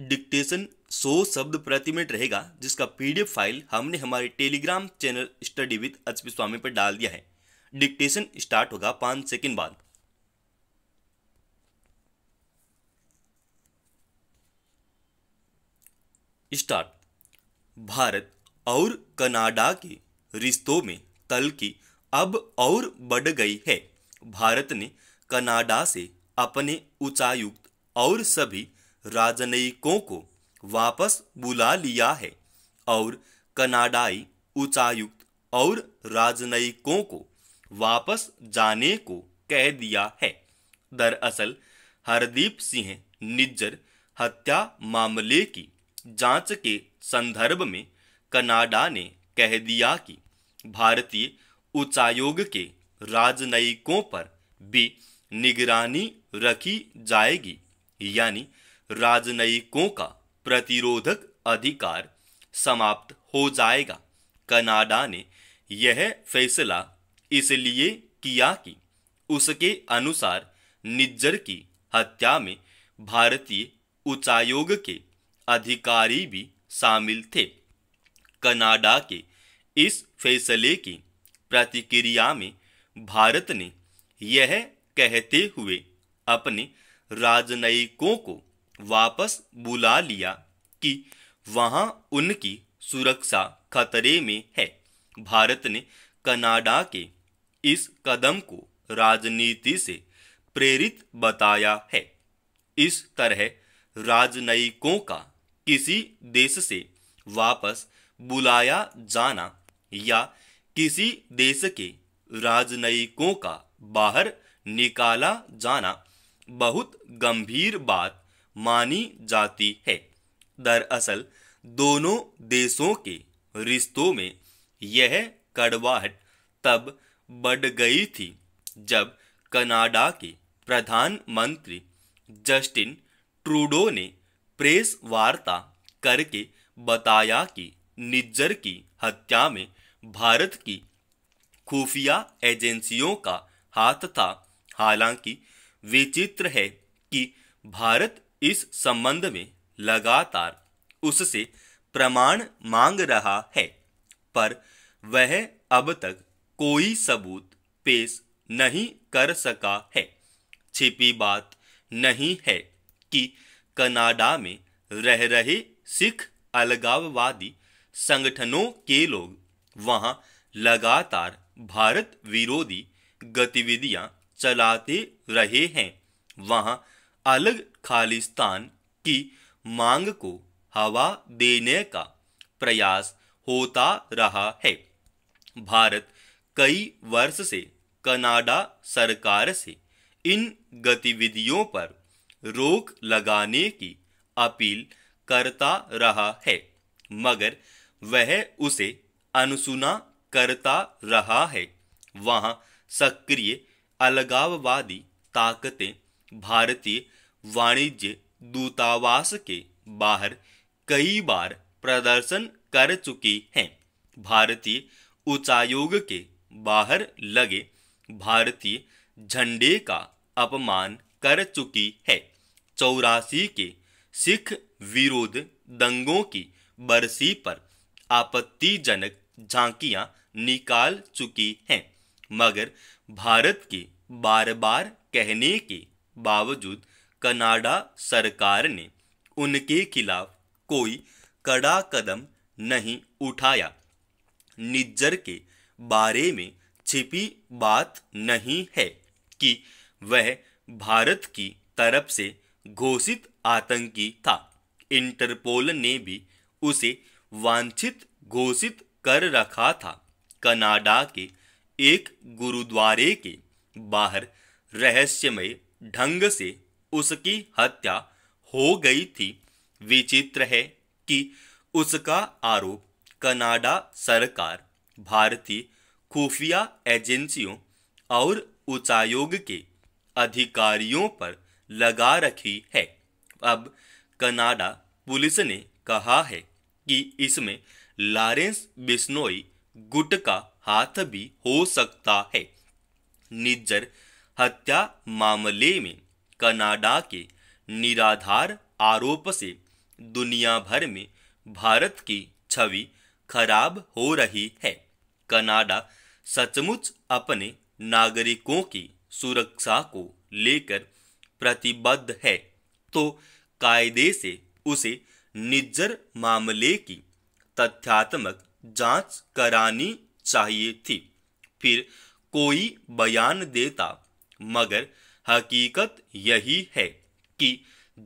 dictation सो शब्द प्रति minute रहेगा जिसका पीडीएफ फाइल हमने हमारे Telegram channel study with HP Swami पर डाल दिया है डिक्टेशन स्टार्ट होगा पांच सेकेंड बाद स्टार्ट भारत और कनाडा के रिश्तों में की अब और बढ़ गई है भारत ने कनाडा से अपने उच्चायुक्त और सभी राजनयिकों को वापस बुला लिया है और कनाडाई उच्चायुक्त और राजनयिकों को वापस जाने को कह दिया है दरअसल हरदीप सिंह निज्जर हत्या मामले की जांच के संदर्भ में कनाडा ने कह दिया कि भारतीय उच्चायोग के राजनयिकों पर भी निगरानी रखी जाएगी यानी राजनयिकों का प्रतिरोधक अधिकार समाप्त हो जाएगा कनाडा ने यह फैसला इसलिए किया कि उसके अनुसार निज्जर की हत्या में भारतीय उच्चायोग के अधिकारी भी शामिल थे कनाडा के इस फैसले की प्रतिक्रिया में भारत ने यह कहते हुए अपने राजनयिकों को वापस बुला लिया कि वहां उनकी सुरक्षा खतरे में है भारत ने कनाडा के इस कदम को राजनीति से प्रेरित बताया है इस तरह राजनयिकों का किसी देश से वापस बुलाया जाना या किसी देश के राजनयिकों का बाहर निकाला जाना बहुत गंभीर बात मानी जाती है दरअसल दोनों देशों के रिश्तों में यह कड़वाहट तब बढ़ गई थी जब कनाडा के प्रधानमंत्री जस्टिन ट्रूडो ने प्रेस वार्ता करके बताया कि निज्जर की हत्या में भारत की खुफिया एजेंसियों का हाथ था हालांकि विचित्र है कि भारत इस संबंध में लगातार उससे प्रमाण मांग रहा है पर वह अब तक कोई सबूत पेश नहीं कर सका है छिपी बात नहीं है कि कनाडा में रह रहे सिख अलगाववादी संगठनों के लोग वहां लगातार भारत विरोधी गतिविधियां चलाते रहे हैं वहां अलग खालिस्तान की मांग को हवा देने का प्रयास होता रहा है भारत कई वर्ष से कनाडा सरकार से इन गतिविधियों पर रोक लगाने की अपील करता रहा है मगर वह उसे अनसुना करता रहा है वहां सक्रिय अलगाववादी ताकतें भारतीय वाणिज्य दूतावास के बाहर कई बार प्रदर्शन कर चुकी हैं भारतीय उच्चायोग के बाहर लगे भारतीय झंडे का अपमान कर चुकी है चौरासी के सिख विरोध दंगों की बरसी पर आपत्तिजनक झांकियां निकाल चुकी हैं मगर भारत के बार बार कहने के बावजूद कनाडा सरकार ने उनके खिलाफ कोई कड़ा कदम नहीं उठाया निज्जर के बारे में छिपी बात नहीं है कि वह भारत की तरफ से घोषित आतंकी था इंटरपोल ने भी उसे वांछित घोषित कर रखा था कनाडा के एक गुरुद्वारे के बाहर रहस्यमय ढंग से उसकी हत्या हो गई थी विचित्र है कि उसका आरोप कनाडा सरकार भारतीय खुफिया एजेंसियों और उच्चायोग के अधिकारियों पर लगा रखी है अब कनाडा पुलिस ने कहा है कि इसमें लॉरेंस बिश्नोई गुट का हाथ भी हो सकता है निज्जर हत्या मामले में कनाडा के निराधार आरोप से दुनिया भर में भारत की छवि खराब हो रही है कनाडा सचमुच अपने नागरिकों की सुरक्षा को लेकर प्रतिबद्ध है तो कायदे से उसे निज्जर मामले की तथ्यात्मक जांच करानी चाहिए थी फिर कोई बयान देता मगर हकीकत यही है कि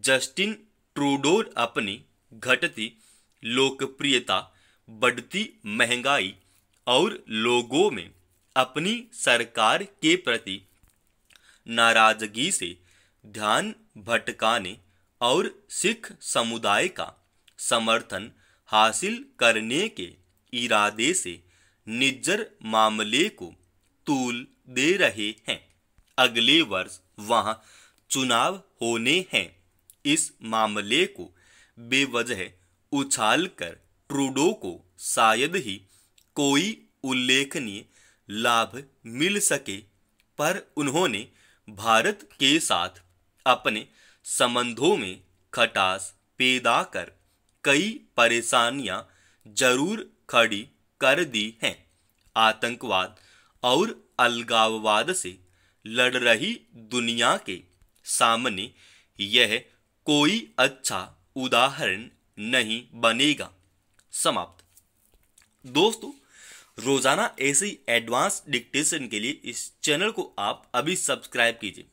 जस्टिन ट्रूडोर अपनी घटती लोकप्रियता बढ़ती महंगाई और लोगों में अपनी सरकार के प्रति नाराजगी से ध्यान भटकाने और सिख समुदाय का समर्थन हासिल करने के इरादे से निज्जर मामले को तूल दे रहे हैं अगले वर्ष वहां चुनाव होने हैं इस मामले को बेवजह उछाल कर ट्रूडो को शायद ही कोई उल्लेखनीय लाभ मिल सके पर उन्होंने भारत के साथ अपने संबंधों में खटास पैदा कर कई परेशानियां जरूर खड़ी कर दी हैं आतंकवाद और अलगाववाद से लड़ रही दुनिया के सामने यह कोई अच्छा उदाहरण नहीं बनेगा समाप्त दोस्तों रोजाना ऐसी एडवांस डिक्टेशन के लिए इस चैनल को आप अभी सब्सक्राइब कीजिए